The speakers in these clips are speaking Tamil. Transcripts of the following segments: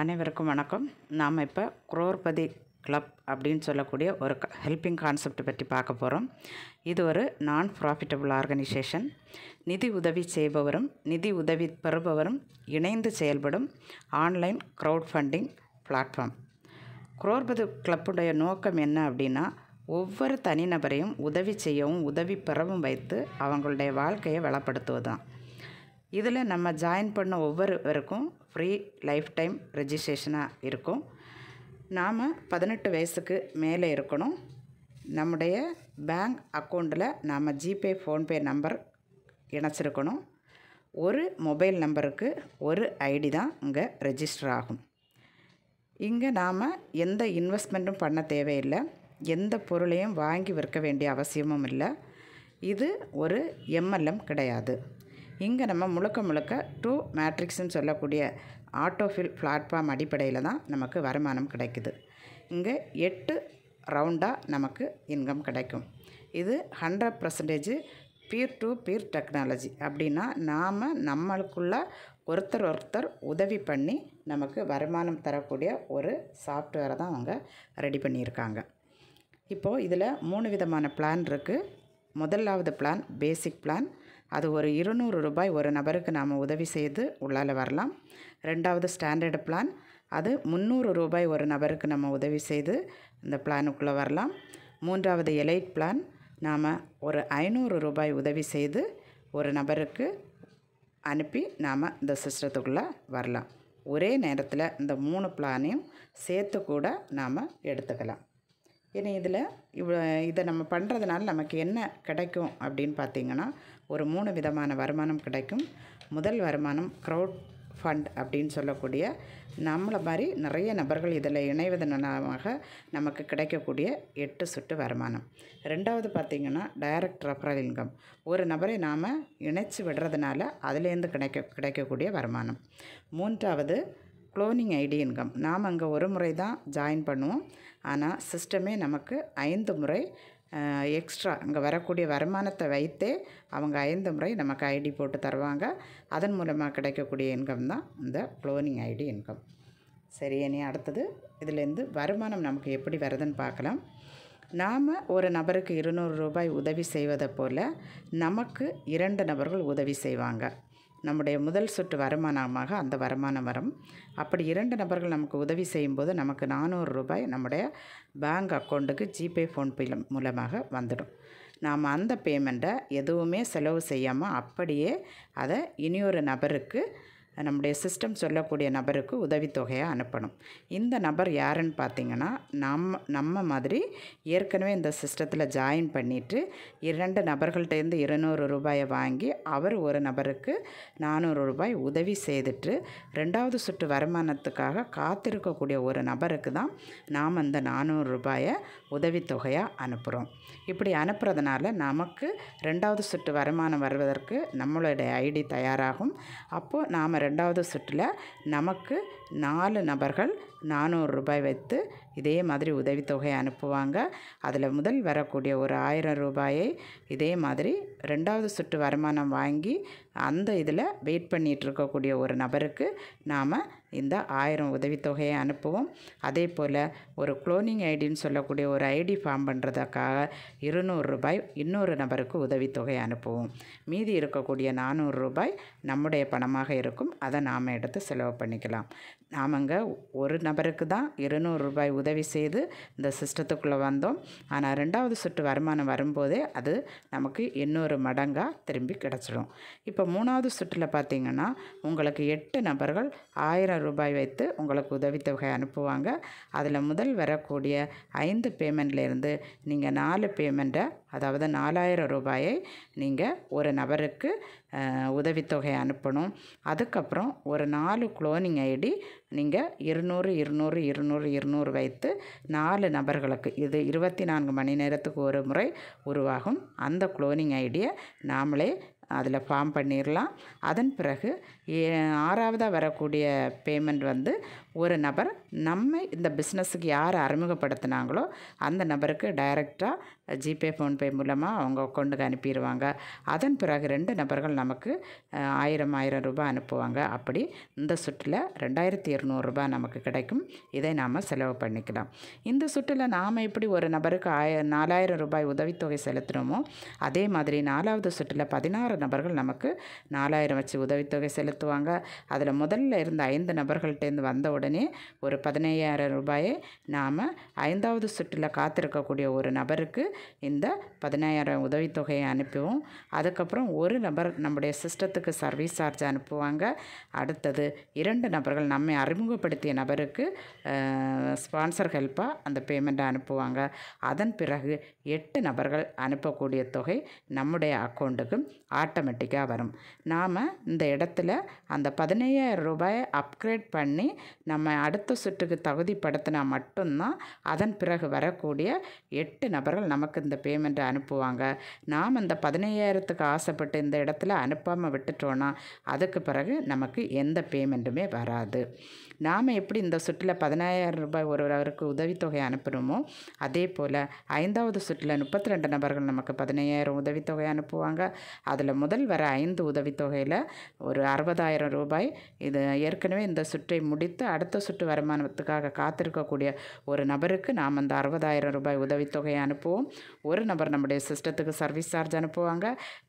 அனைவருக்கும் வணக்கம் நாம் இப்போ குரோர்பதி கிளப் அப்படின்னு சொல்லக்கூடிய ஒரு ஹெல்பிங் கான்செப்ட் பற்றி பார்க்க போகிறோம் இது ஒரு நான் ப்ராஃபிட்டபிள் ஆர்கனைசேஷன் நிதி உதவி செய்பவரும் நிதி உதவி பெறுபவரும் இணைந்து செயல்படும் online crowd funding platform Crorepati கிளப்புடைய நோக்கம் என்ன அப்படின்னா ஒவ்வொரு தனிநபரையும் உதவி செய்யவும் உதவி பெறவும் வைத்து அவங்களுடைய வாழ்க்கையை வளப்படுத்துவது தான் இதில் நம்ம ஜாயின் பண்ண ஒவ்வொருவருக்கும் ஃப்ரீ லைஃப் டைம் ரெஜிஸ்ட்ரேஷனாக இருக்கும் நாம் பதினெட்டு வயசுக்கு மேலே இருக்கணும் நம்முடைய பேங்க் அக்கௌண்ட்டில் நாம் ஜிபே ஃபோன்பே நம்பர் இணைச்சிருக்கணும் ஒரு மொபைல் நம்பருக்கு ஒரு ஐடி தான் இங்கே ரெஜிஸ்டர் ஆகும் இங்கே நாம் எந்த இன்வெஸ்ட்மெண்ட்டும் பண்ண தேவையில்லை எந்த பொருளையும் வாங்கி விற்க வேண்டிய அவசியமும் இல்லை இது ஒரு எம்எல்எம் கிடையாது இங்கே நம்ம முழுக்க முழுக்க டூ மேட்ரிக்ஸ்னு சொல்லக்கூடிய ஆட்டோஃபில் பிளாட்ஃபார்ம் அடிப்படையில் தான் நமக்கு வருமானம் கிடைக்குது இங்கே எட்டு ரவுண்டாக நமக்கு இன்கம் கிடைக்கும் இது hundred percentage peer to peer technology அப்படின்னா நாம் நம்மளுக்குள்ள ஒருத்தர் ஒருத்தர் உதவி பண்ணி நமக்கு வருமானம் தரக்கூடிய ஒரு சாஃப்ட்வேரை தான் அவங்க ரெடி பண்ணியிருக்காங்க இப்போது இதில் மூணு விதமான பிளான் இருக்குது முதலாவது பிளான் பேசிக் பிளான் அது ஒரு இருநூறு ரூபாய் ஒரு நபருக்கு நாம் உதவி செய்து உள்ளால் வரலாம் ரெண்டாவது ஸ்டாண்டர்டு பிளான் அது முந்நூறு ரூபாய் ஒரு நபருக்கு நம்ம உதவி செய்து இந்த பிளானுக்குள்ளே வரலாம் மூன்றாவது எலைட் பிளான் நாம் ஒரு ஐநூறு ரூபாய் உதவி செய்து ஒரு நபருக்கு அனுப்பி நாம் இந்த சிஸ்டத்துக்குள்ளே வரலாம் ஒரே நேரத்தில் இந்த மூணு பிளானையும் சேர்த்து கூட நாம் எடுத்துக்கலாம் ஏன்னா இதில் இவ்வளோ இதை நம்ம பண்ணுறதுனால நமக்கு என்ன கிடைக்கும் அப்படின்னு பார்த்திங்கன்னா ஒரு மூணு விதமான வருமானம் கிடைக்கும் முதல் வருமானம் க்ரௌட் ஃபண்ட் அப்படின்னு சொல்லக்கூடிய நம்மளை மாதிரி நிறைய நபர்கள் இதில் இணைவதனமாக நமக்கு கிடைக்கக்கூடிய எட்டு சுட்டு வருமானம் ரெண்டாவது பார்த்திங்கன்னா டைரக்ட் ரெஃபரல் இன்கம் ஒரு நபரை நாம் இணைச்சி விடுறதுனால அதுலேருந்து கிடைக்க கிடைக்கக்கூடிய வருமானம் மூன்றாவது க்ளோனிங் ஐடி இன்கம் நாம் அங்கே ஒரு முறை தான் ஜாயின் பண்ணுவோம் ஆனால் சிஸ்டமே நமக்கு ஐந்து முறை எக்ஸ்ட்ரா அங்கே வரக்கூடிய வருமானத்தை வைத்தே அவங்க ஐந்து முறை நமக்கு ஐடி போட்டு தருவாங்க அதன் மூலமாக கிடைக்கக்கூடிய இன்கம் தான் இந்த க்ளோனிங் ஐடி இன்கம் சரி இனி அடுத்தது இதுலேருந்து வருமானம் நமக்கு எப்படி வருதுன்னு பார்க்கலாம் நாம் ஒரு நபருக்கு இருநூறு ரூபாய் உதவி செய்வதை போல் நமக்கு இரண்டு நபர்கள் உதவி செய்வாங்க நம்முடைய முதல் சுற்று வருமானமாக அந்த வருமானம் வரும் அப்படி இரண்டு நபர்கள் நமக்கு உதவி செய்யும்போது நமக்கு நானூறு ரூபாய் நம்முடைய பேங்க் அக்கௌண்ட்டுக்கு ஜிபே ஃபோன்பே மூலமாக வந்துடும் நாம் அந்த பேமெண்ட்டை எதுவுமே செலவு செய்யாமல் அப்படியே அதை இனியொரு நபருக்கு நம்முடைய சிஸ்டம் சொல்லக்கூடிய நபருக்கு உதவித்தொகையை அனுப்பணும் இந்த நபர் யாருன்னு பார்த்தீங்கன்னா நம்ம நம்ம மாதிரி ஏற்கனவே இந்த சிஸ்டத்தில் ஜாயின் பண்ணிவிட்டு இரண்டு நபர்கள்ட்டேருந்து இருநூறு ரூபாயை வாங்கி அவர் ஒரு நபருக்கு நானூறு ரூபாய் உதவி செய்துட்டு ரெண்டாவது சுற்று வருமானத்துக்காக காத்திருக்கக்கூடிய ஒரு நபருக்கு தான் நாம் அந்த நானூறு ரூபாயை உதவித்தொகையாக அனுப்புகிறோம் இப்படி அனுப்புறதுனால நமக்கு ரெண்டாவது சுற்று வருமானம் வருவதற்கு நம்மளுடைய ஐடி தயாராகும் அப்போது நாம் ரெண்டாவது சுற்றில் நமக்கு நாலு நபர்கள் நானூறு ரூபாய் வைத்து இதே மாதிரி உதவித்தொகை அனுப்புவாங்க அதில் முதல் வரக்கூடிய ஒரு ஆயிரம் ரூபாயை இதே மாதிரி ரெண்டாவது சுற்று வருமானம் வாங்கி அந்த இதில் வெயிட் பண்ணிகிட்ருக்கக்கூடிய ஒரு நபருக்கு நாம் இந்த ஆயிரம் உதவித்தொகையை அனுப்புவோம் அதே போல் ஒரு குளோனிங் ஐடின்னு சொல்லக்கூடிய ஒரு ஐடி ஃபார்ம் பண்ணுறதுக்காக இருநூறு ரூபாய் இன்னொரு நபருக்கு உதவித்தொகையை அனுப்புவோம் மீதி இருக்கக்கூடிய நானூறு ரூபாய் நம்முடைய பணமாக இருக்கும் அதை நாம் எடுத்து செலவு பண்ணிக்கலாம் நாமங்க ஒரு நபருக்கு தான் இருநூறு ரூபாய் உதவி செய்து இந்த சிஸ்டத்துக்குள்ளே வந்தோம் ஆனால் ரெண்டாவது சுற்று வருமானம் வரும்போதே அது நமக்கு இன்னொரு மடங்காக திரும்பி கிடச்சிடும் இப்போ மூணாவது சுற்றில் பார்த்திங்கன்னா உங்களுக்கு எட்டு நபர்கள் ஆயிரம் ரூபாய் வைத்து உங்களுக்கு உதவித்தொகை அனுப்புவாங்க அதில் முதல் வரக்கூடிய ஐந்து பேமெண்ட்லேருந்து நீங்கள் நாலு பேமெண்ட்டை அதாவது நாலாயிரம் ரூபாயை நீங்கள் ஒரு நபருக்கு உதவித்தொகை அனுப்பணும் அதுக்கப்புறம் ஒரு நாலு குளோனிங் ஐடி நீங்கள் இருநூறு இருநூறு இருநூறு இருநூறு வைத்து நாலு நபர்களுக்கு இது இருபத்தி நான்கு மணி நேரத்துக்கு ஒரு முறை உருவாகும் அந்த குளோனிங் ஐடியை நாமளே அதில் ஃபார்ம் பண்ணிடலாம் அதன் பிறகு ஆறாவதாக வரக்கூடிய பேமெண்ட் வந்து ஒரு நபர் நம்ம இந்த பிஸ்னஸுக்கு யார் அறிமுகப்படுத்தினாங்களோ அந்த நபருக்கு டைரெக்டாக ஜிபே ஃபோன்பே மூலமாக அவங்க கொண்டு அனுப்பிடுவாங்க அதன் பிறகு ரெண்டு நபர்கள் நமக்கு ஆயிரம் ஆயிரம் ரூபாய் அனுப்புவாங்க அப்படி இந்த சுற்றில் ரெண்டாயிரத்தி இரநூறுபா நமக்கு கிடைக்கும் இதை நாம் செலவு பண்ணிக்கலாம் இந்த சுற்றில் நாம் எப்படி ஒரு நபருக்கு ஆய நாலாயிரம் ரூபாய் உதவித்தொகை செலுத்துகிறோமோ அதே மாதிரி நாலாவது சுற்றில் பதினாறு நபர்கள் நமக்கு நாலாயிரம் வச்சு உதவித்தொகை செலுத்துவாங்க அதில் முதல்ல இருந்த ஐந்து நபர்கள்ட்டேருந்து வந்த உடனே ஒரு பதினையாயிரம் ரூபாயை நாம் ஐந்தாவது சுற்றில் காத்திருக்கக்கூடிய ஒரு நபருக்கு இந்த பதினாயிரம் உதவித்தொகையை அனுப்புவோம் அதுக்கப்புறம் ஒரு நபர் நம்முடைய சிஸ்டத்துக்கு சர்வீஸ் சார்ஜ் அனுப்புவாங்க அடுத்தது இரண்டு நபர்கள் நம்மை அறிமுகப்படுத்திய நபருக்கு ஸ்பான்சர் ஹெல்ப்பாக அந்த பேமெண்ட்டை அனுப்புவாங்க அதன் பிறகு எட்டு நபர்கள் அனுப்பக்கூடிய தொகை நம்முடைய அக்கௌண்ட்டுக்கு ஆட்டோமேட்டிக்காக வரும் நாம் இந்த இடத்துல அந்த பதினையாயிரம் ரூபாயை அப்கிரேட் பண்ணி நம்ம அடுத்த சுற்றுக்கு தகுதிப்படுத்தினா மட்டும்தான் அதன் பிறகு வரக்கூடிய எட்டு நபர்கள் நமக்கு இந்த பேமெண்ட்டை அனுப்புவாங்க நாம் இந்த பதினையாயிரத்துக்கு ஆசைப்பட்டு இந்த இடத்துல அனுப்பாமல் விட்டுட்டோன்னா அதுக்கு பிறகு நமக்கு எந்த பேமெண்ட்டுமே வராது நாம் எப்படி இந்த சுற்றில் பதினாயிரம் ரூபாய் ஒருவருக்கு உதவித்தொகை அனுப்பணுமோ அதே போல் ஐந்தாவது சுற்றில் முப்பத்தி ரெண்டு நபர்கள் நமக்கு பதினையாயிரம் உதவித்தொகை அனுப்புவாங்க அதில் முதல் வர ஐந்து உதவித்தொகையில் ஒரு அறுபதாயிரம் ரூபாய் இது ஏற்கனவே இந்த சுற்றை முடித்து அடுத்த சுற்று வருமானத்துக்காக காத்திருக்கக்கூடிய ஒரு நபருக்கு நாம் அந்த அறுபதாயிரம் ரூபாய் உதவித்தொகையை அனுப்புவோம் ஒரு நபர் நம்முடைய சிஸ்டத்துக்கு சர்வீஸ் சார்ஜ் அனுப்புவாங்க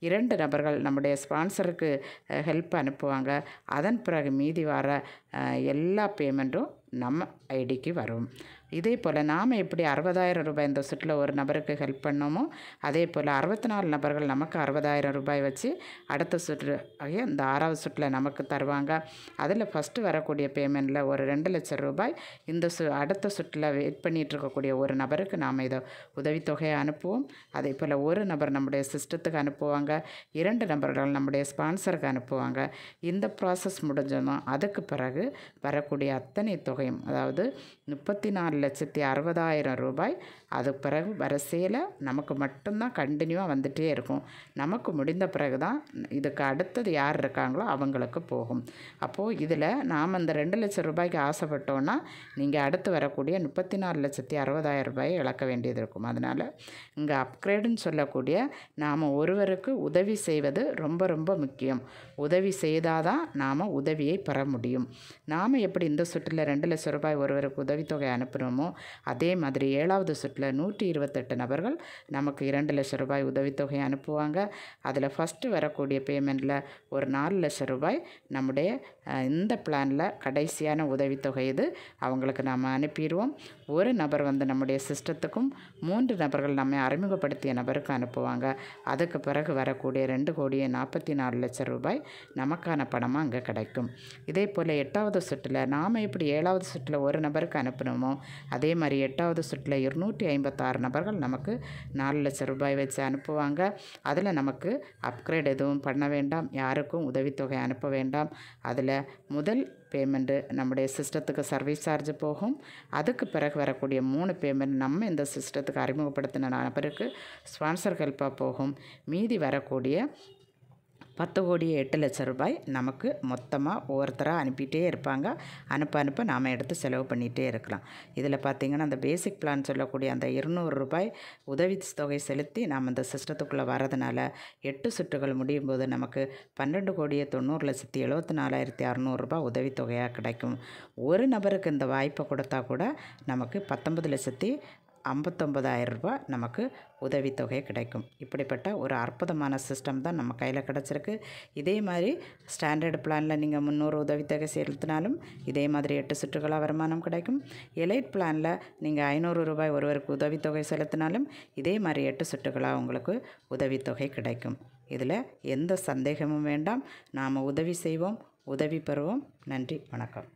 இரண்டு நபர்கள் நம்முடைய ஸ்பான்சருக்கு ஹெல்ப் அனுப்புவாங்க அதன் பிறகு மீதி வர எல்லா பேமெண்ட்டும் நம்ம ஐடிக்கு வரும் இதே போல் நாம் எப்படி அறுபதாயிரம் ரூபாய் இந்த சுற்றில் ஒரு நபருக்கு ஹெல்ப் பண்ணோமோ அதே போல் அறுபத்தி நாலு நபர்கள் நமக்கு அறுபதாயிரம் ரூபாய் வச்சு அடுத்த சுற்று இந்த ஆறாவது சுற்றில் நமக்கு தருவாங்க அதில் ஃபஸ்ட்டு வரக்கூடிய பேமெண்ட்டில் ஒரு ரெண்டு லட்சம் ரூபாய் இந்த சு அடுத்த சுற்றில் வெயிட் பண்ணிகிட்டு இருக்கக்கூடிய ஒரு நபருக்கு நாம் இதை உதவித்தொகையை அனுப்புவோம் அதே போல் ஒரு நபர் நம்முடைய சிஸ்டத்துக்கு அனுப்புவாங்க இரண்டு நபர்கள் நம்முடைய ஸ்பான்சருக்கு அனுப்புவாங்க இந்த ப்ராசஸ் முடிஞ்சதும் அதுக்கு பிறகு வரக்கூடிய அத்தனை தொகையும் அதாவது முப்பத்தி நாலு லட்சத்தி அறுபதாயிரம் ரூபாய் அது பிறகு வரிசையில் நமக்கு மட்டும்தான் கண்டினியூவாக வந்துகிட்டே இருக்கும் நமக்கு முடிந்த பிறகு தான் இதுக்கு அடுத்தது யார் இருக்காங்களோ அவங்களுக்கு போகும் அப்போது இதில் நாம் அந்த ரெண்டு லட்சம் ரூபாய்க்கு ஆசைப்பட்டோன்னா நீங்கள் அடுத்து வரக்கூடிய முப்பத்தி நாலு லட்சத்தி அறுபதாயிரம் ரூபாயை இழக்க வேண்டியது இருக்கும் அதனால் இங்கே அப்கிரேடுன்னு சொல்லக்கூடிய நாம் ஒருவருக்கு உதவி செய்வது ரொம்ப ரொம்ப முக்கியம் உதவி செய்தால் தான் நாம் உதவியை பெற முடியும் நாம் எப்படி இந்த சுற்றில் ரெண்டு லட்சம் ரூபாய் ஒருவருக்கு உதவித்தொகை அனுப்புகிறோம் பெற்றோமோ அதே மாதிரி ஏழாவது சுற்றில் நூற்றி இருபத்தெட்டு நபர்கள் நமக்கு இரண்டு லட்சம் ரூபாய் உதவித்தொகை அனுப்புவாங்க அதில் ஃபஸ்ட்டு வரக்கூடிய பேமெண்ட்டில் ஒரு நாலு லட்சம் ரூபாய் நம்முடைய இந்த பிளானில் கடைசியான உதவித்தொகை இது அவங்களுக்கு நாம் அனுப்பிடுவோம் ஒரு நபர் வந்து நம்முடைய சிஸ்டத்துக்கும் மூன்று நபர்கள் நம்ம அறிமுகப்படுத்திய நபருக்கு அனுப்புவாங்க அதுக்கு பிறகு வரக்கூடிய ரெண்டு கோடியே நாற்பத்தி நாலு லட்சம் ரூபாய் நமக்கான பணமாக அங்கே கிடைக்கும் இதே போல் எட்டாவது சுற்றில் நாம் இப்படி ஏழாவது சுற்றில் ஒரு நபருக்கு அனுப்பணுமோ அதே மாதிரி எட்டாவது சுற்றில் இருநூற்றி ஐம்பத்தாறு நபர்கள் நமக்கு நாலு லட்சம் ரூபாய் வச்சு அனுப்புவாங்க அதில் நமக்கு அப்கிரேட் எதுவும் பண்ண வேண்டாம் யாருக்கும் உதவித்தொகை அனுப்ப வேண்டாம் அதில் முதல் பேமெண்ட்டு நம்முடைய சிஸ்டத்துக்கு சர்வீஸ் சார்ஜ் போகும் அதுக்கு பிறகு வரக்கூடிய மூணு பேமெண்ட் நம்ம இந்த சிஸ்டத்துக்கு அறிமுகப்படுத்தின நபருக்கு ஸ்பான்சர் ஹெல்ப்பாக போகும் மீதி வரக்கூடிய பத்து கோடியே எட்டு லட்ச ரூபாய் நமக்கு மொத்தமாக ஒவ்வொருத்தராக அனுப்பிட்டே இருப்பாங்க அனுப்ப அனுப்ப நாம் எடுத்து செலவு பண்ணிகிட்டே இருக்கலாம் இதில் பார்த்திங்கன்னா அந்த பேசிக் பிளான் சொல்லக்கூடிய அந்த இருநூறு ரூபாய் உதவி தொகை செலுத்தி நாம் அந்த சிஸ்டத்துக்குள்ளே வரதுனால எட்டு சுற்றுகள் முடியும் போது நமக்கு பன்னெண்டு கோடியே தொண்ணூறு லட்சத்தி எழுபத்தி நாலாயிரத்தி அறநூறுரூபா உதவித்தொகையாக கிடைக்கும் ஒரு நபருக்கு இந்த வாய்ப்பை கொடுத்தா கூட நமக்கு பத்தொன்பது லட்சத்தி ஐம்பத்தொம்பதாயிரம் ரூபாய் நமக்கு உதவித்தொகை கிடைக்கும் இப்படிப்பட்ட ஒரு அற்புதமான சிஸ்டம் தான் நம்ம கையில் கிடச்சிருக்கு இதே மாதிரி ஸ்டாண்டர்டு பிளானில் நீங்கள் முந்நூறு உதவித்தொகை செலுத்தினாலும் இதே மாதிரி எட்டு சுற்றுகளாக வருமானம் கிடைக்கும் எலைட் பிளானில் நீங்கள் ஐநூறு ரூபாய் ஒருவருக்கு உதவித்தொகை செலுத்தினாலும் இதே மாதிரி எட்டு சுற்றுகளாக உங்களுக்கு உதவித்தொகை கிடைக்கும் இதில் எந்த சந்தேகமும் வேண்டாம் நாம் உதவி செய்வோம் உதவி பெறுவோம் நன்றி வணக்கம்